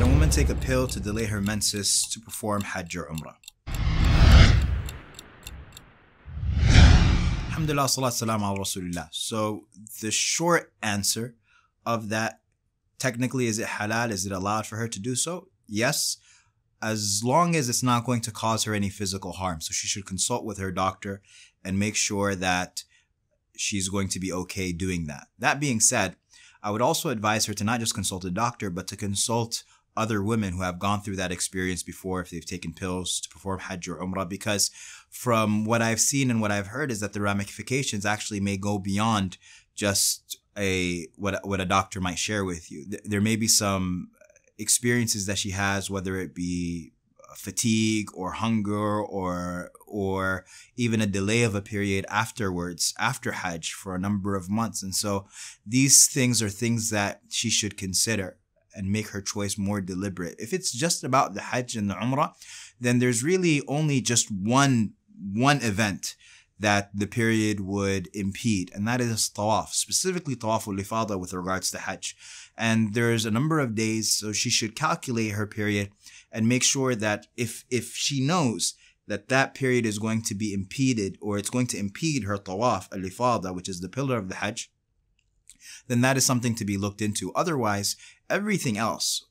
Can a woman take a pill to delay her menses to perform Hajj or Umrah? Alhamdulillah, salat salam al Rasulullah. So the short answer of that, technically, is it halal? Is it allowed for her to do so? Yes, as long as it's not going to cause her any physical harm. So she should consult with her doctor and make sure that she's going to be okay doing that. That being said, I would also advise her to not just consult a doctor, but to consult other women who have gone through that experience before if they've taken pills to perform Hajj or Umrah? Because from what I've seen and what I've heard is that the ramifications actually may go beyond just a what what a doctor might share with you. There may be some experiences that she has, whether it be fatigue or hunger or or even a delay of a period afterwards after Hajj for a number of months. And so these things are things that she should consider and make her choice more deliberate. If it's just about the Hajj and the Umrah, then there's really only just one, one event that the period would impede, and that is tawaf, specifically tawaf al-ifada with regards to Hajj. And there's a number of days, so she should calculate her period and make sure that if, if she knows that that period is going to be impeded or it's going to impede her tawaf al-ifada, which is the pillar of the Hajj, then that is something to be looked into. Otherwise, everything else,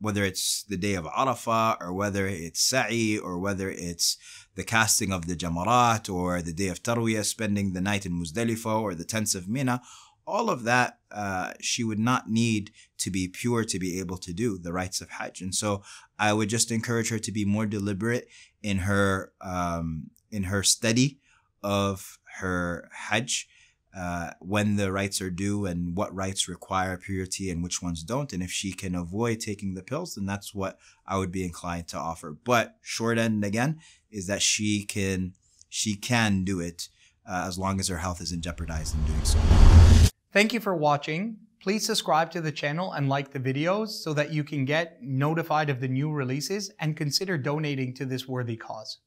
whether it's the day of Arafah or whether it's Sa'i or whether it's the casting of the Jamarat or the day of Tarwiyah, spending the night in Muzdalifah or the tents of Mina, all of that uh, she would not need to be pure to be able to do the rites of Hajj. And so I would just encourage her to be more deliberate in her um, in her study of her Hajj uh, when the rights are due and what rights require purity and which ones don't. And if she can avoid taking the pills, then that's what I would be inclined to offer. But short end again is that she can she can do it uh, as long as her health isn't jeopardized in doing so. Thank you for watching. Please subscribe to the channel and like the videos so that you can get notified of the new releases and consider donating to this worthy cause.